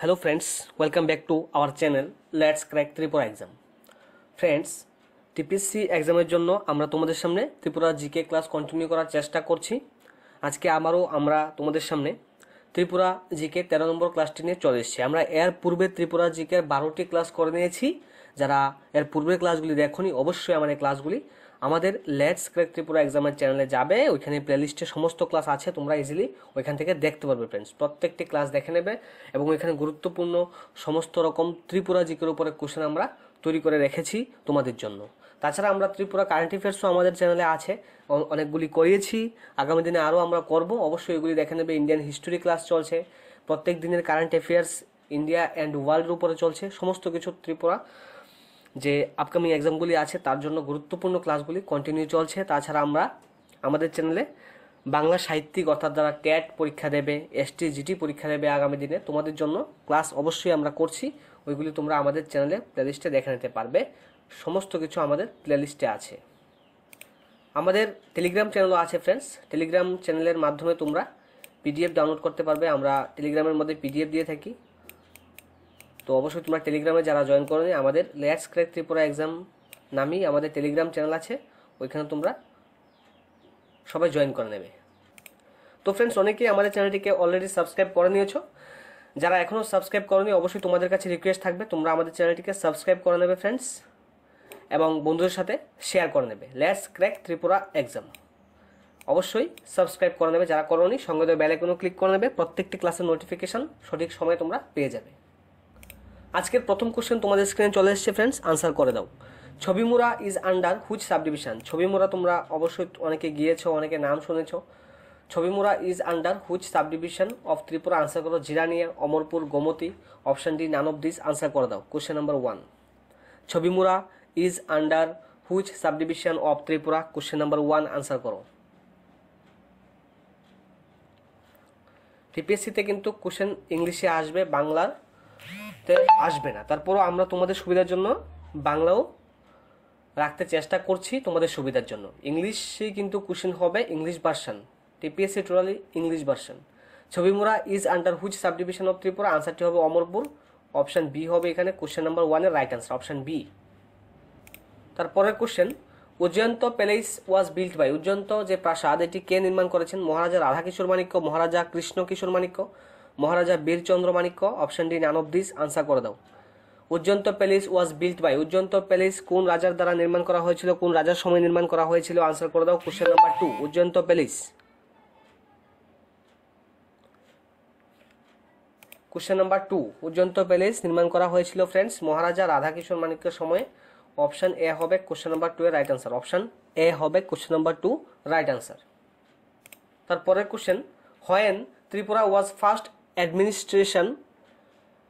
hello friends welcome back to our channel let's crack Tripura exam friends TPC এক্সামের জন্য আমরা তোমাদের সামনে ত্রিপুরা জিকে ক্লাস কন্টিনিউ করার চেষ্টা করছি আজকে আমারও আমরা তোমাদের সামনে ত্রিপুরা জিকে তেরো নম্বর ক্লাসটি নিয়ে চলে এসেছি আমরা এর পূর্বে ত্রিপুরা জিকের বারোটি ক্লাস করে নিয়েছি যারা এর পূর্বের ক্লাসগুলি দেখনি অবশ্যই আমার এই ক্লাসগুলি আমাদের লেটস ক্র্যাক ত্রিপুরা এক্সামের চ্যানেলে যাবে ওইখানে প্লেলিস্টে সমস্ত ক্লাস আছে তোমরা ইজিলি ওইখান থেকে দেখতে পারবে ফ্রেন্ডস প্রত্যেকটি ক্লাস দেখে নেবে এবং ওইখানে গুরুত্বপূর্ণ সমস্ত রকম ত্রিপুরা জিকের উপরে কোশ্চেন আমরা তৈরি করে রেখেছি তোমাদের জন্য তাছাড়া আমরা ত্রিপুরা কারেন্ট অ্যাফেয়ার্সও আমাদের চ্যানেলে আছে অনেকগুলি করিয়েছি আগামী দিনে আরও আমরা করব অবশ্যই এগুলি দেখে নেবে ইন্ডিয়ান হিস্টোরি ক্লাস চলছে প্রত্যেক দিনের কারেন্ট অ্যাফেয়ার্স ইন্ডিয়া অ্যান্ড ওয়ার্ল্ডের উপরে চলছে সমস্ত কিছু ত্রিপুরা যে আপকামিং এক্সামগুলি আছে তার জন্য গুরুত্বপূর্ণ ক্লাসগুলি কন্টিনিউ চলছে তাছাড়া আমরা আমাদের চ্যানেলে বাংলা সাহিত্যিক অর্থাৎ যারা ক্যাট পরীক্ষা দেবে এসটি জিটি পরীক্ষা দেবে আগামী দিনে তোমাদের জন্য ক্লাস অবশ্যই আমরা করছি ওইগুলি তোমরা আমাদের চ্যানেলে প্লেলিস্টে দেখে নিতে পারবে সমস্ত কিছু আমাদের প্লেলিস্টে আছে আমাদের টেলিগ্রাম চ্যানেলও আছে ফ্রেন্ডস টেলিগ্রাম চ্যানেলের মাধ্যমে তোমরা পিডিএফ ডাউনলোড করতে পারবে আমরা টেলিগ্রামের মধ্যে পিডিএফ দিয়ে থাকি তো অবশ্যই তোমরা টেলিগ্রামে যারা জয়েন করোনি আমাদের লেয়ার্স ক্র্যাক ত্রিপুরা এক্সাম নামই আমাদের টেলিগ্রাম চ্যানেল আছে ওইখানে তোমরা সবাই জয়েন করে নেবে তো ফ্রেন্ডস অনেকেই আমাদের চ্যানেলটিকে অলরেডি সাবস্ক্রাইব করে নিয়েছ যারা এখনও সাবস্ক্রাইব নি অবশ্যই তোমাদের কাছে রিকোয়েস্ট থাকবে তোমরা আমাদের চ্যানেলটিকে সাবস্ক্রাইব করে নেবে ফ্রেন্ডস এবং বন্ধুদের সাথে শেয়ার করে নেবে লেটস ক্র্যাক ত্রিপুরা এক্সাম অবশ্যই সাবস্ক্রাইব করে নেবে যারা নি সঙ্গে বেল আইকনও ক্লিক করে নেবে প্রত্যেকটি ক্লাসের নোটিফিকেশান সঠিক সময়ে তোমরা পেয়ে যাবে আজকের প্রথম কোশ্চেন তোমাদের স্ক্রিনে চলে এসছে ফ্রেন্ডস আনসার করে দাও Chhabimura is under which subdivision Chhabimura তোমরা অবশ্যই অনেকে গিয়েছো অনেকে নাম শুনেছ Chhabimura is under which subdivision of Tripura answer করো Jirania Amarpur Gomati option D none of this answer করে দাও question number one Chhabimura is under which subdivision of Tripura question number one answer করো টিপিএসসিতে কিন্তু কোশ্চেন ইংলিশে আসবে বাংলার আসবে না তারপরও আমরা তোমাদের সুবিধার জন্য বাংলাও রাখতে চেষ্টা করছি তোমাদের সুবিধার জন্য ইংলিশে কিন্তু কোশ্চেন হবে English version TPSC totally English version Chhabimura is under which subdivision of Tripura আনসারটি হবে অমরপুর অপশান বি হবে এখানে কোশ্চেন নাম্বার ওয়ানের রাইট আনসার অপশান বি তারপরের question Ujjayanta palace was built by Ujjayanta যে প্রাসাদ এটি কে নির্মাণ করেছেন Maharaja Radha Kishore Manikya Maharaja Krishna Kishore Manikya Maharaja Birchandra Manikya option D none of this answer করে দাও Ujjayanta palace was built by উজ্জন্ত palace কোন রাজার দ্বারা নির্মাণ করা হয়েছিল কোন রাজার সময় নির্মাণ করা হয়েছিল আনসার করে দাও question number two Ujjayanta palace question number two Ujjayanta palace নির্মাণ করা হয়েছিল ফ্রেন্ডস মহারাজা রাধাকিশোর মাণিক্যের সময় অপশান এ হবে কোশ্চেন নাম্বার টু এর রাইট আনসার অপশান এ হবে question number two right answer তারপরের question when Tripura was first administration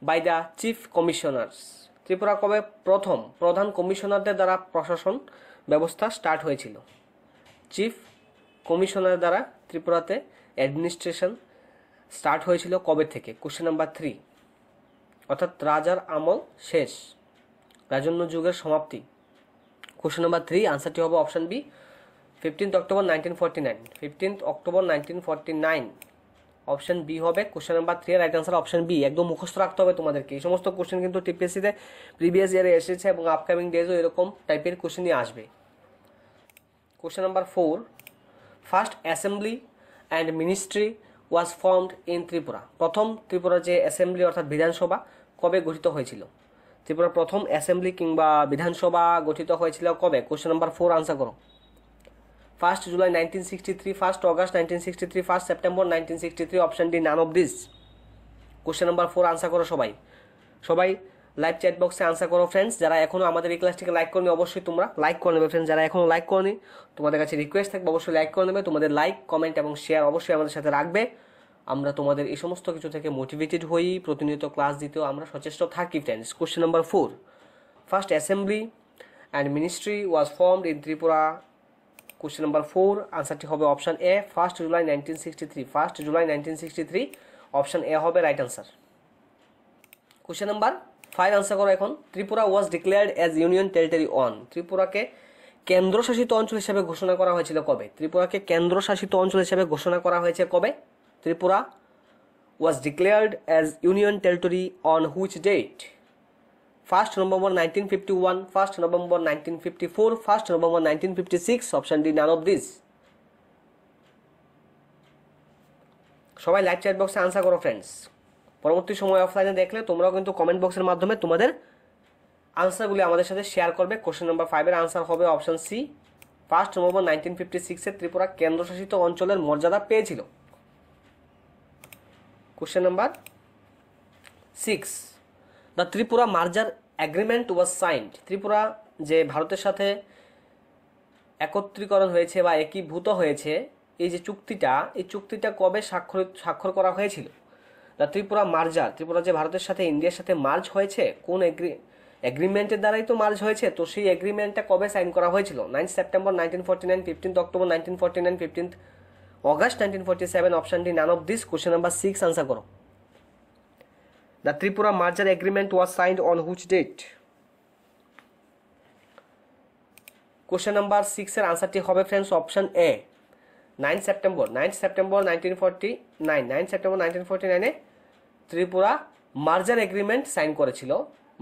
by the chief commissioners Tripura কবে প্রথম প্রধান কমিশনারদের দ্বারা প্রশাসন ব্যবস্থা স্টার্ট হয়েছিল চিফ কমিশনার দ্বারা ত্রিপুরাতে অ্যাডমিনিস্ট্রেশন স্টার্ট হয়েছিল কবে থেকে কোশ্চেন নাম্বার থ্রি অর্থাৎ রাজার আমল শেষ রাজন্য যুগের সমাপ্তি কোশ্চেন নাম্বার থ্রি আনসারটি হবে option B fifteenth October nineteen forty nine fifteenth October nineteen forty nine option B হবে question number three right answer option B একদম মুখস্থ রাখতে হবে তোমাদেরকে এই সমস্ত কোশ্চেন কিন্তু টিপিএসসিতে প্রিভিয়াস ইয়ারে এসেছে এবং আপকামিং ডেজও এরকম টাইপের কোশ্চেনই আসবে question number four first assembly and ministry was formed in Tripura প্রথম ত্রিপুরা যে অ্যাসেম্বলি অর্থাৎ বিধানসভা কবে গঠিত হয়েছিল ত্রিপুরা প্রথম অ্যাসেম্বলি কিংবা বিধানসভা গঠিত হয়েছিল কবে কোশ্চেন নাম্বার ফোর আনসার করো first July nineteen sixty three first August nineteen sixty three first September nineteen sixty three option D none of this question number four answer করো সবাই সবাই লাইভ চ্যাট বক্সে আনসার করো friends যারা এখনও আমাদের এই ক্লাসটিকে লাইক করনি অবশ্যই তোমরা লাইক করে নেবে ফ্রেন্ডস যারা এখনও লাইক করনি তোমাদের কাছে রিকোয়েস্ট থাকবে অবশ্যই লাইক করে নেবে তোমাদের লাইক কমেন্ট এবং শেয়ার অবশ্যই আমাদের সাথে রাখবে আমরা তোমাদের এই সমস্ত কিছু থেকে মোটিভেটেড হই প্রতিনিয়ত ক্লাস দিতেও আমরা সচেষ্ট থাকি friends question number four first assembly and ministry was formed in Tripura question number four আনসারটি হবে option A first July nineteen sixty three first July nineteen sixty three option A হবে right answer question number five answer করো এখন Tripura was declared as union territory on ত্রিপুরাকে কেন্দ্রশাসিত অঞ্চল হিসেবে ঘোষণা করা হয়েছিল কবে ত্রিপুরাকে কেন্দ্রশাসিত অঞ্চল হিসেবে ঘোষণা করা হয়েছে কবে Tripura was declared as union territory on which date first November nineteen fifty one first November nineteen fifty four first November nineteen fifty six option D none of this সবাই লাইভ চ্যাট বক্সে আনসার করো friends পরবর্তী সময় অফলাইনে দেখলে তোমরাও কিন্তু comment বক্সের মাধ্যমে তোমাদের আনসারগুলি আমাদের সাথে শেয়ার করবে কোশ্চেন নাম্বার ফাইভের আনসার হবে option C first November nineteen fifty সিক্সে ত্রিপুরা কেন্দ্রশাসিত অঞ্চলের মর্যাদা পেয়েছিল question number six the Tripura merger agreement was signed Tripura যে ভারতের সাথে একত্রীকরণ হয়েছে বা একীভূত হয়েছে এই যে চুক্তিটা এই চুক্তিটা কবে স্বাক্ষর স্বাক্ষর করা হয়েছিল দ্য ত্রিপুরা মার্জার ত্রিপুরা যে ভারতের সাথে ইন্ডিয়ার সাথে মার্জ হয়েছে কোন এগ্রি এগ্রিমেন্টের দ্বারাই তো মার্জ হয়েছে তো সেই এগ্রিমেন্টটা কবে সাইন করা হয়েছিল nine September nineteen forty nine fifteenth October nineteen forty nine fifteenth August nineteen forty seven অপশানটি none of this question number six answer করো The Tripura merger agreement was signed on which date? Question number সিক্সের আনসারটি হবে friends option A nine September nine September nineteen forty nine nine September nineteen forty নাইনে Tripura মার্জার agreement sign করেছিল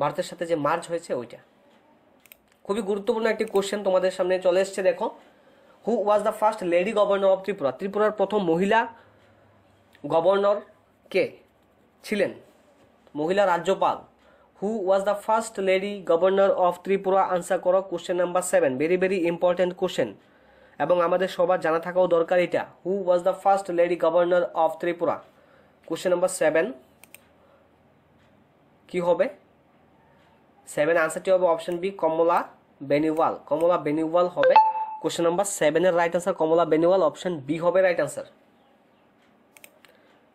ভারতের সাথে যে merge হয়েছে ওইটা খুবই গুরুত্বপূর্ণ একটি কোশ্চেন তোমাদের সামনে চলে এসছে দেখো who was the first lady governor of Tripura ত্রিপুরার প্রথম মহিলা গভর্নর কে ছিলেন মহিলা রাজ্যপাল who was the first lady governor of Tripura answer করো question number seven very very important question এবং আমাদের সবার জানা থাকাও দরকার এটা who was the first lady governor of Tripura question number seven কি হবে সেভেন আনসারটি হবে অপশন বি কমলা বেনিওয়াল কমলা বেনিওয়াল হবে কোশ্চেন নাম্বার সেভেনের right answer Kamla Beniwal option B হবে রাইট আনসার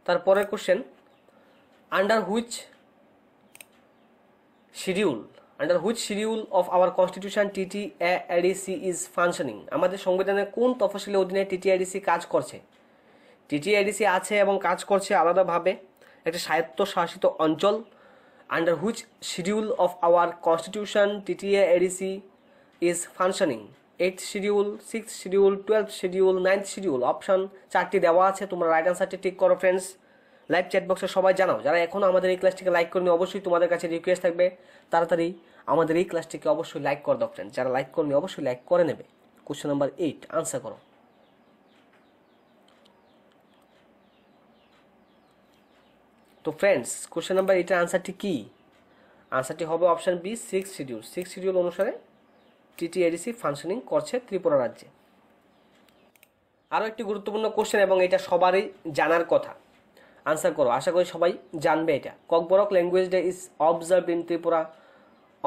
তারপরের question under which schedule under which schedule of our constitution TT ADC is functioning আমাদের সংবিধানের কোন তফসিলের অধীনে এডিসি কাজ করছে এডিসি আছে এবং কাজ করছে আলাদাভাবে একটা স্বায়ত্তশাসিত অঞ্চল under which schedule of our constitution TTA ADC is functioning eight schedule six schedule twelve schedule ninth schedule option চারটি দেওয়া আছে তোমরা রাইট অ্যান্সারটি ঠিক করো ফ্রেন্ডস লাইভ চ্যাট বক্সে সবাই জানাও যারা এখনও আমাদের এই ক্লাসটিকে লাইক করনি অবশ্যই তোমাদের কাছে রিকোয়েস্ট থাকবে তাড়াতাড়ি আমাদের এই ক্লাসটিকে অবশ্যই লাইক করে দাও ফ্রেন্ড যারা লাইক করনি অবশ্যই লাইক করে নেবে কোশ্চেন নাম্বার এইট আনসার করো তো ফ্রেন্ডস কোশ্চেন নাম্বার এটার আনসারটি কী আনসারটি হবে option B six schedule six schedule অনুসারে টিটিএডিসি ফাংশনিং করছে ত্রিপুরা রাজ্যে আরও একটি গুরুত্বপূর্ণ কোশ্চেন এবং এটা সবারই জানার কথা আনসার করো আশা করি সবাই জানবে এটা Kokborok language day is observe in Tripura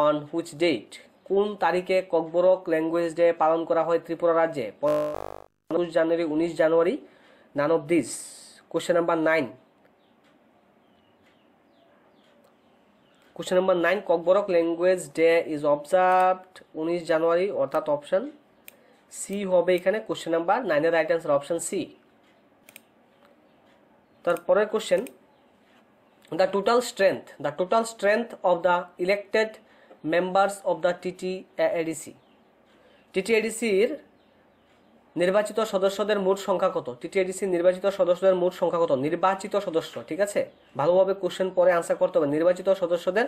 on which date কোন তারিখে ককবরক ল্যাঙ্গুয়েজ ডে পালন করা হয় ত্রিপুরা রাজ্যে পঁচিশ জানুয়ারি উনিশ জানুয়ারি none of this question number nine question number nine Kokborok language day is observed উনিশ জানুয়ারি অর্থাৎ অপশান সি হবে এখানে কোশ্চেন নাম্বার নাইনের রাইট অ্যান্সার অপশান সি পরের question the total strength the total strength of the elected members of the TT ADC TT এডিসির নির্বাচিত সদস্যদের মোট সংখ্যা কত এডিসির নির্বাচিত সদস্যদের মোট সংখ্যা কত নির্বাচিত সদস্য ঠিক আছে ভালোভাবে কোশ্চেন পরে আনসার করতে হবে নির্বাচিত সদস্যদের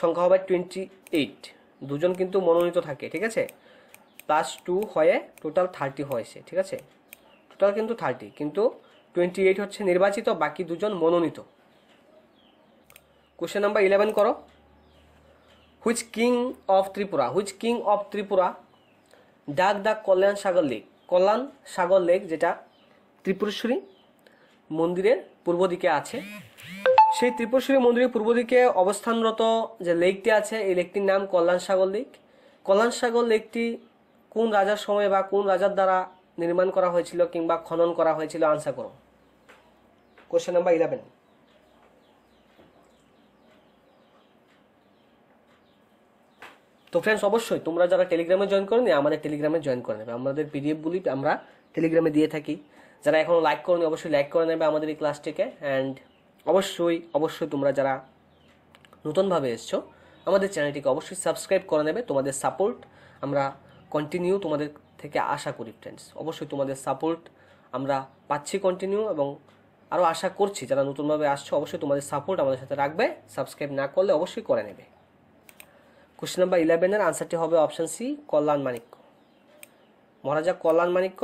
সংখ্যা হবে টোয়েন্টি এইট দুজন কিন্তু মনোনীত থাকে ঠিক আছে প্লাস টু হয়ে টোটাল থার্টি হয়েছে ঠিক আছে টোটাল কিন্তু থার্টি কিন্তু টোয়েন্টি এইট হচ্ছে নির্বাচিত বাকি দুজন মনোনীত কোশ্চেন নাম্বার ইলেভেন করো which king of Tripura which king of Tripura dug dug Kalyan Sagar lake Kalyan Sagar lake যেটা ত্রিপুরেশ্বরী মন্দিরের পূর্ব দিকে আছে সেই ত্রিপুরেশ্বরী মন্দিরের পূর্ব দিকে অবস্থানরত যে লেকটি আছে এই লেকটির নাম কল্যাণ সাগর লেক কল্যাণ সাগর লেকটি কোন রাজার সময় বা কোন রাজার দ্বারা নির্মাণ করা হয়েছিল কিংবা খনন করা হয়েছিল আনসার করো কোশ্চেন নাম্বার ইলেভেন তো ফ্রেন্ডস অবশ্যই তোমরা যারা টেলিগ্রামে জয়েন করনি আমাদের টেলিগ্রামে জয়েন করে নেবে আমাদের পিডিএফগুলি আমরা টেলিগ্রামে দিয়ে থাকি যারা এখনও লাইক করনি অবশ্যই লাইক করে নেবে আমাদের এই ক্লাসটিকে অ্যান্ড অবশ্যই অবশ্যই তোমরা যারা নতুনভাবে এসছো আমাদের চ্যানেলটিকে অবশ্যই সাবস্ক্রাইব করে নেবে তোমাদের সাপোর্ট আমরা কন্টিনিউ তোমাদের থেকে আশা করি ফ্রেন্ডস অবশ্যই তোমাদের সাপোর্ট আমরা পাচ্ছি কন্টিনিউ এবং আরও আশা করছি যারা নতুনভাবে আসছে অবশ্যই তোমাদের সাপোর্ট আমাদের সাথে রাখবে সাবস্ক্রাইব না করলে অবশ্যই করে নেবে কোশ্চেন নাম্বার ইলেভেনের আনসারটি হবে অপশান সি কল্যাণ মানিক্য মহারাজা কল্যাণ মানিক্য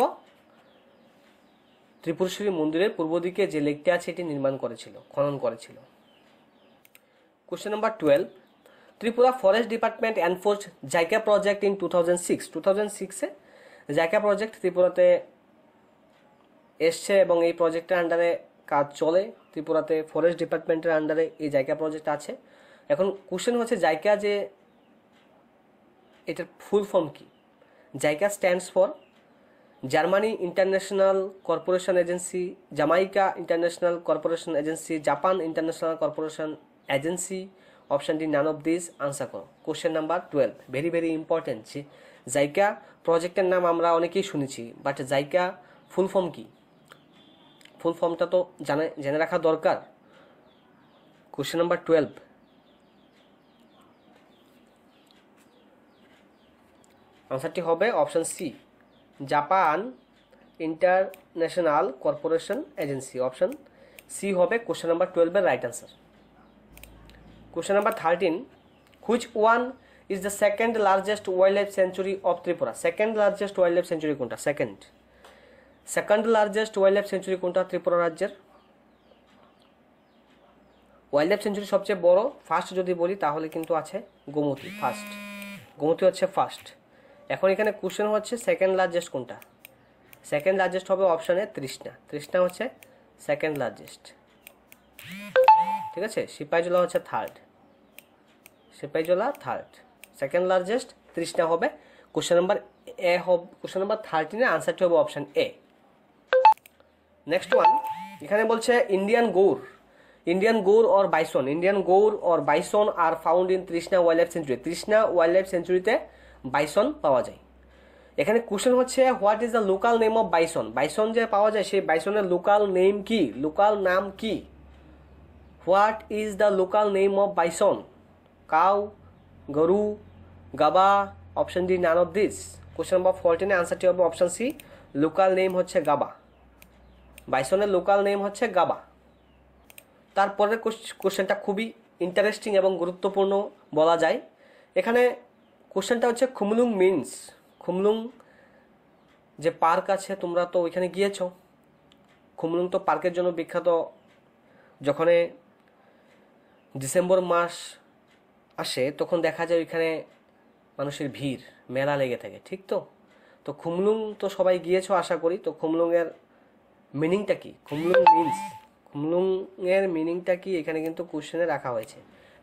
ত্রিপুরেশ্বরী মন্দিরের পূর্ব দিকে যে লেকটি আছে এটি নির্মাণ করেছিল খনন করেছিল question number twelve Tripura forest department enforce JICA project in two thousand six two thousand সিক্সে জায়গা প্রজেক্ট ত্রিপুরাতে এসছে এবং এই প্রজেক্টের আন্ডারে কাজ চলে ত্রিপুরাতে ফরেস্ট ডিপার্টমেন্টের আন্ডারে এই জায়গা প্রজেক্ট আছে এখন কোশ্চেন হচ্ছে জায়গা যে এটার ফুল ফর্ম কি JICA stands for Germany international corporation agency Jamaica international corporation agency Japan international corporation agency option D none of this answer করো question number twelve very very important যে জাইকা প্রজেক্টের নাম আমরা অনেকেই শুনেছি বাট জাইকা ফুল ফর্ম কী full ফর্মটা তো জানে জেনে রাখা দরকার কোশ্চেন নাম্বার টুয়েলভ আনসারটি হবে option C Japan international corporation agency option C হবে কোশ্চেন নাম্বার টুয়েলভের right answer question number thirteen which one is the second largest wildlife sanctuary of Tripura second largest wildlife sanctuary কোনটা second second largest wildlife sanctuary কোনটা ত্রিপুরা রাজ্যের wild wildlife century সবচেয়ে বড় first যদি বলি তাহলে কিন্তু আছে গোমতী ফার্স্ট গোমতী হচ্ছে ফার্স্ট এখন এখানে কোশ্চেন হচ্ছে সেকেন্ড লার্জেস্ট কোনটা সেকেন্ড লার্জেস্ট হবে অপশানে তৃষ্ণা তৃষ্ণা হচ্ছে সেকেন্ড লার্জেস্ট ঠিক আছে সিপাইজলা হচ্ছে third Sepahijala third second largest Trishna হবে কোশ্চেন নাম্বার এ হবে কোশ্চেন নাম্বার থার্টিনের আনসারটি হবে অপশান এ নেক্সট ওয়ান এখানে বলছে Indian gaur Indian gaur or bison Indian gaur or bison are found in Trishna wildlife sanctuary Trishna wildlife সেঞ্চুরিতে bison পাওয়া যায় এখানে question হচ্ছে what is the local name of bison bison যে পাওয়া যায় সেই বাইসনের লোকাল নেম কি লোকাল নাম কি what is the local name of bison cow গরু গাবা option D none of this question number ফোরটিনের আনসারটি হবে অপশন সি লোকাল নেম হচ্ছে গাবা বাইসনের লোকাল নেম হচ্ছে গাবা তারপরের কোশ্চেনটা খুবই ইন্টারেস্টিং এবং গুরুত্বপূর্ণ বলা যায় এখানে কোশ্চেনটা হচ্ছে খুমলুং মিন্স খুমলুং যে পার্ক আছে তোমরা তো ওইখানে গিয়েছো খুমলুং তো পার্কের জন্য বিখ্যাত যখনে ডিসেম্বর মাস আসে তখন দেখা যায় ওইখানে মানুষের ভিড় মেলা লেগে থাকে ঠিক তো তো খুমলুং তো সবাই গিয়েছো আশা করি তো খুমলুংয়ের মিনিংটা কি খুমলুং মিনস এর মিনিংটা কি এখানে কিন্তু কোশ্চেনে রাখা হয়েছে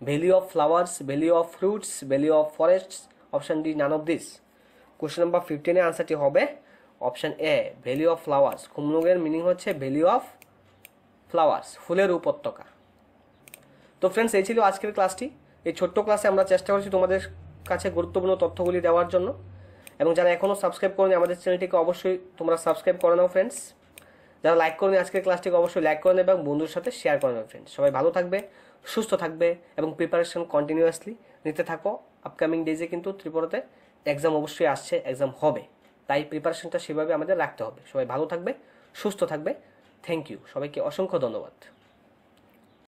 valley of flowers valley of fruits valley of forests option D none of this question number ফিফটিনের আনসারটি হবে option A valley of flowers এর মিনিং হচ্ছে ভ্যালি অফ ফ্লাওয়ার্স ফুলের উপত্যকা তো ফ্রেন্ডস এই ছিল আজকের ক্লাসটি এই ছোট্ট ক্লাসে আমরা চেষ্টা করছি তোমাদের কাছে গুরুত্বপূর্ণ তথ্যগুলি দেওয়ার জন্য এবং যারা এখনও সাবস্ক্রাইব করেনি আমাদের চ্যানেলটিকে অবশ্যই তোমরা সাবস্ক্রাইব করে নাও ফ্রেন্ডস যারা লাইক করেন আজকের ক্লাসটিকে অবশ্যই লাইক করবেন এবং বন্ধুর সাথে শেয়ার করেন ফ্রেন্ড সবাই ভালো থাকবে সুস্থ থাকবে এবং প্রিপারেশন কন্টিনিউয়াসলি নিতে থাকো আপকামিং ডেজে কিন্তু ত্রিপুরাতে এক্সাম অবশ্যই আসছে এক্সাম হবে তাই প্রিপারেশনটা সেভাবে আমাদের রাখতে হবে সবাই ভালো থাকবে সুস্থ থাকবে থ্যাংক ইউ সবাইকে অসংখ্য ধন্যবাদ